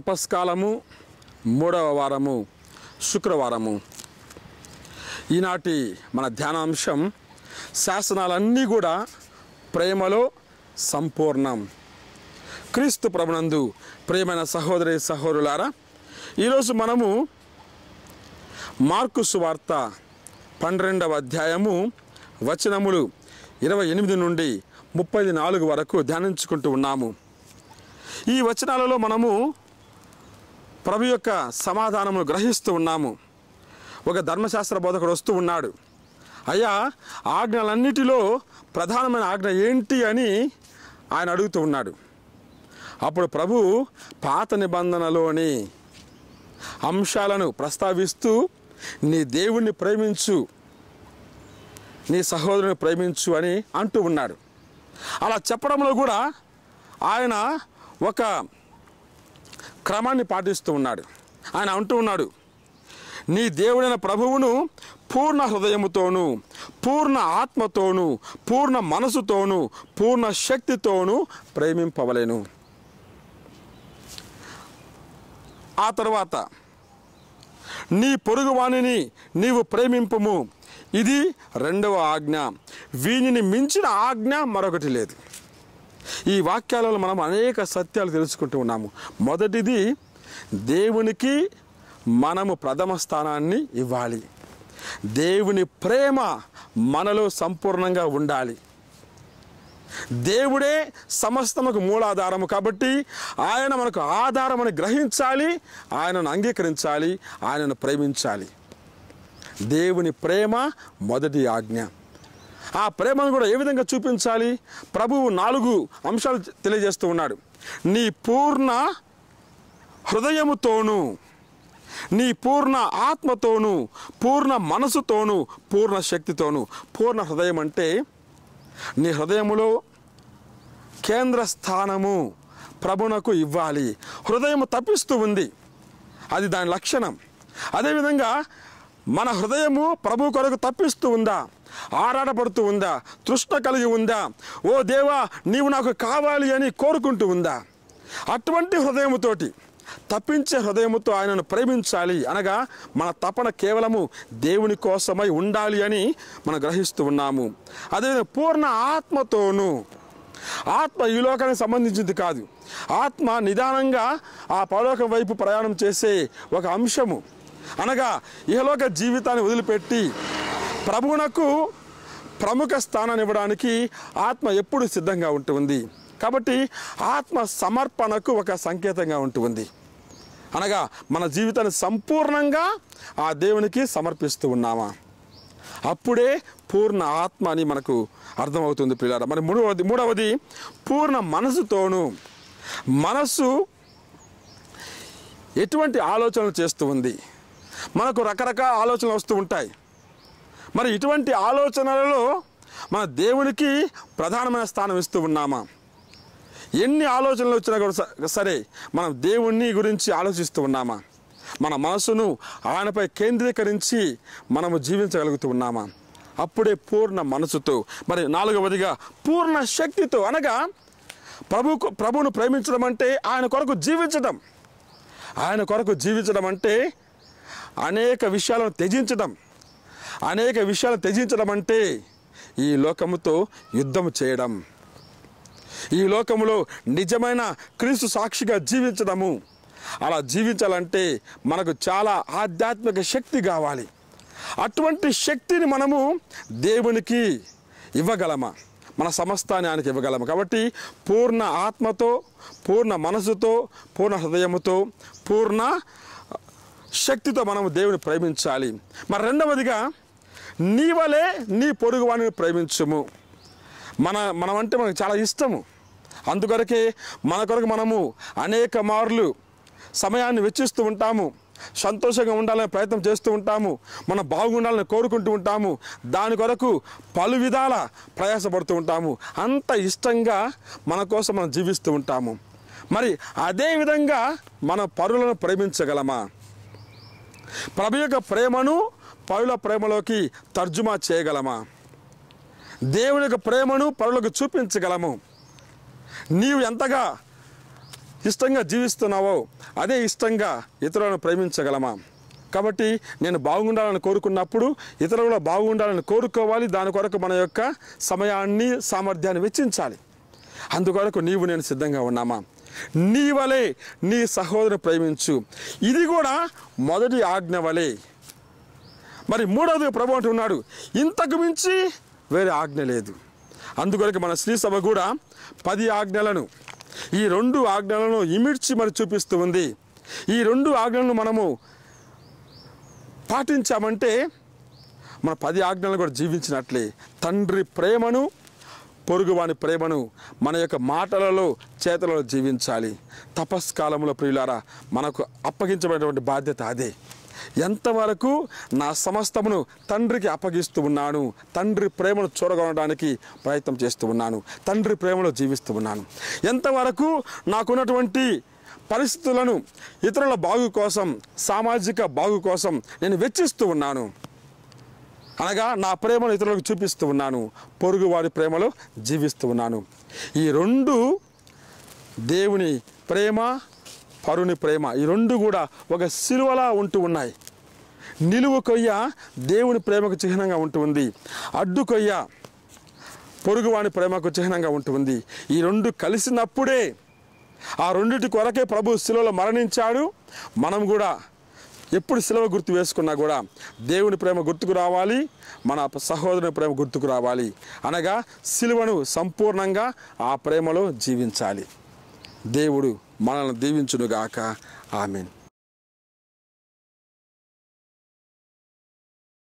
తపస్కాలము మూడవ వారము శుక్రవారము ఈనాటి మన ధ్యానాంశం శాసనాలన్నీ కూడా ప్రేమలో సంపూర్ణం క్రీస్తు ప్రభునందు ప్రేమైన సహోదరి సహోదరులారా ఈరోజు మనము మార్కు సువార్త పన్నెండవ అధ్యాయము వచనములు ఇరవై ఎనిమిది నుండి ముప్పై నాలుగు వరకు ధ్యానించుకుంటూ ఉన్నాము ఈ వచనాలలో మనము ప్రభు యొక్క సమాధానము గ్రహిస్తూ ఉన్నాము ఒక ధర్మశాస్త్ర బోధకుడు వస్తూ ఉన్నాడు అయ్యా ఆజ్ఞలన్నిటిలో ప్రధానమైన ఆజ్ఞ ఏంటి అని ఆయన అడుగుతూ ఉన్నాడు అప్పుడు ప్రభు పాత నిబంధనలోని అంశాలను ప్రస్తావిస్తూ నీ దేవుణ్ణి ప్రేమించు నీ సహోదరుని ప్రేమించు అని అంటూ ఉన్నాడు అలా చెప్పడంలో కూడా ఆయన ఒక క్రమాన్ని పాటిస్తూ ఉన్నాడు ఆయన అంటూ ఉన్నాడు నీ దేవుడైన ప్రభువును పూర్ణ హృదయముతోను పూర్ణ ఆత్మతోను పూర్ణ మనసుతోను పూర్ణ శక్తితోను ప్రేమింపవలేను ఆ తర్వాత నీ పొరుగువాణిని నీవు ప్రేమింపము ఇది రెండవ ఆజ్ఞ వీనిని మించిన ఆజ్ఞ మరొకటి లేదు ఈ వాక్యాలలో మనం అనేక సత్యాలు తెలుసుకుంటూ ఉన్నాము మొదటిది దేవునికి మనము ప్రథమ స్థానాన్ని ఇవ్వాలి దేవుని ప్రేమ మనలో సంపూర్ణంగా ఉండాలి దేవుడే సమస్తముకు మూలాధారము కాబట్టి ఆయన మనకు ఆధారమని గ్రహించాలి ఆయనను అంగీకరించాలి ఆయనను ప్రేమించాలి దేవుని ప్రేమ మొదటి ఆజ్ఞ ఆ ప్రేమను కూడా ఏ విధంగా చూపించాలి ప్రభువు నాలుగు అంశాలు తెలియజేస్తూ ఉన్నాడు నీ పూర్ణ హృదయముతోనూ నీ పూర్ణ ఆత్మతోనూ పూర్ణ మనసుతోనూ పూర్ణ శక్తితోను పూర్ణ హృదయం అంటే నీ హృదయములో కేంద్ర స్థానము ప్రభునకు ఇవ్వాలి హృదయం తప్పిస్తూ ఉంది అది దాని లక్షణం అదేవిధంగా మన హృదయము ప్రభు కొరకు తప్పిస్తూ ఉందా ఆరాటపడుతూ ఉందా తృష్ణ కలిగి ఉందా ఓ దేవా నీవు నాకు కావాలి అని కోరుకుంటూ ఉందా అటువంటి హృదయముతోటి తప్పించే హృదయముతో ఆయనను ప్రేమించాలి అనగా మన తపన కేవలము దేవుని కోసమై ఉండాలి అని మనం గ్రహిస్తూ ఉన్నాము అదేవిధంగా పూర్ణ ఆత్మతోనూ ఆత్మ ఈ లోకానికి సంబంధించింది కాదు ఆత్మ నిదానంగా ఆ పరలోకం వైపు ప్రయాణం చేసే ఒక అంశము అనగా ఇహలోక జీవితాన్ని వదిలిపెట్టి ప్రభువునకు ప్రముఖ స్థానాన్ని ఇవ్వడానికి ఆత్మ ఎప్పుడు సిద్ధంగా ఉంటుంది కాబట్టి ఆత్మ సమర్పణకు ఒక సంకేతంగా ఉంటుంది అనగా మన జీవితాన్ని సంపూర్ణంగా ఆ దేవునికి సమర్పిస్తూ ఉన్నామా అప్పుడే పూర్ణ ఆత్మ అని మనకు అర్థమవుతుంది పిల్లల మరి మూడవది మూడవది పూర్ణ మనసుతోనూ మనసు ఎటువంటి ఆలోచనలు చేస్తూ ఉంది మనకు రకరకాల ఆలోచనలు వస్తూ ఉంటాయి మరి ఇటువంటి ఆలోచనలలో మన దేవునికి ప్రధానమైన స్థానం ఇస్తూ ఉన్నామా ఎన్ని ఆలోచనలు వచ్చినా కూడా సరే మనం దేవుణ్ణి గురించి ఆలోచిస్తూ ఉన్నామా మన మనసును ఆయనపై కేంద్రీకరించి మనము జీవించగలుగుతూ ఉన్నామా అప్పుడే పూర్ణ మనసుతో మరి నాలుగవదిగా పూర్ణ శక్తితో అనగా ప్రభుకు ప్రభును ప్రేమించడం అంటే ఆయన కొరకు జీవించడం ఆయన కొరకు జీవించడం అంటే అనేక విషయాలను త్యజించడం అనేక విషయాలు త్యజించడం అంటే ఈ లోకముతో యుద్ధం చేయడం ఈ లోకములో నిజమైన క్రీస్తు సాక్షిగా జీవించడము అలా జీవించాలంటే మనకు చాలా ఆధ్యాత్మిక శక్తి కావాలి అటువంటి శక్తిని మనము దేవునికి ఇవ్వగలమా మన సమస్తానికి ఇవ్వగలము కాబట్టి పూర్ణ ఆత్మతో పూర్ణ మనసుతో పూర్ణ హృదయముతో పూర్ణ శక్తితో మనము దేవుని ప్రేమించాలి మరి రెండవదిగా నీ వలే నీ పొరుగు వాడిని ప్రేమించము మన మనం అంటే మనకు చాలా ఇష్టము అందుకొరకే మన కొరకు మనము అనేక మార్లు సమయాన్ని వెచ్చిస్తూ ఉంటాము సంతోషంగా ఉండాలనే ప్రయత్నం చేస్తూ ఉంటాము మనం బాగుండాలని కోరుకుంటూ ఉంటాము దాని కొరకు పలు విధాల ప్రయాసపడుతూ ఉంటాము అంత ఇష్టంగా మన కోసం మనం జీవిస్తూ ఉంటాము మరి అదే విధంగా మన పరులను ప్రేమించగలమా ప్రభు యొక్క ప్రేమను పరుల ప్రేమలోకి తర్జుమా చేయగలమా దేవుని యొక్క ప్రేమను పరులకు చూపించగలము నీవు ఎంతగా ఇష్టంగా జీవిస్తున్నావో అదే ఇష్టంగా ఇతరులను ప్రేమించగలమా కాబట్టి నేను బాగుండాలని కోరుకున్నప్పుడు ఇతరులు బాగుండాలని కోరుకోవాలి దాని కొరకు మన యొక్క సమయాన్ని సామర్థ్యాన్ని వెచ్చించాలి అందుకొరకు నీవు నేను సిద్ధంగా ఉన్నామా నీ వలే నీ సహోదరుని ప్రేమించు ఇది కూడా మొదటి ఆజ్ఞ వలే మరి మూడవది ప్రభు ఉన్నాడు ఇంతకు మించి వేరే ఆజ్ఞ లేదు అందుకొరకు మన శ్రీ సభ కూడా పది ఆజ్ఞలను ఈ రెండు ఆజ్ఞలను ఇమిడ్చి మరి చూపిస్తూ ఉంది ఈ రెండు ఆజ్ఞలను మనము పాటించామంటే మన పది ఆజ్ఞలను కూడా జీవించినట్లే తండ్రి ప్రేమను పొరుగువాని ప్రేమను మన యొక్క మాటలలో చేతలలో జీవించాలి తపస్కాలంలో ప్రియులారా మనకు అప్పగించబడినటువంటి బాధ్యత అదే ఎంతవరకు నా సమస్తమును తండ్రికి అప్పగిస్తూ ఉన్నాను తండ్రి ప్రేమను చూడగొనడానికి ప్రయత్నం చేస్తూ ఉన్నాను తండ్రి ప్రేమలో జీవిస్తూ ఉన్నాను ఎంతవరకు నాకున్నటువంటి పరిస్థితులను ఇతరుల బాగు కోసం సామాజిక బాగు కోసం నేను వెచ్చిస్తూ ఉన్నాను అనగా నా ప్రేమను ఇతరులకు చూపిస్తూ ఉన్నాను పొరుగు వారి ప్రేమలో జీవిస్తూ ఉన్నాను ఈ రెండు దేవుని ప్రేమ పరుని ప్రేమ ఈ రెండు కూడా ఒక సిలువలా ఉంటూ ఉన్నాయి నిలువు కొయ్య దేవుని ప్రేమకు చిహ్నంగా ఉంటుంది అడ్డు కొయ్య పొరుగువాని ప్రేమకు చిహ్నంగా ఉంటుంది ఈ రెండు కలిసినప్పుడే ఆ రెండింటి కొరకే ప్రభు శిలువలో మరణించాడు మనం కూడా ఎప్పుడు శిలవ గుర్తు వేసుకున్నా కూడా దేవుని ప్రేమ గుర్తుకు రావాలి మన సహోదరుని ప్రేమ గుర్తుకు రావాలి అనగా శిలువను సంపూర్ణంగా ఆ ప్రేమలో జీవించాలి దేవుడు మనల్ని దీవించునుగాక ఆమెన్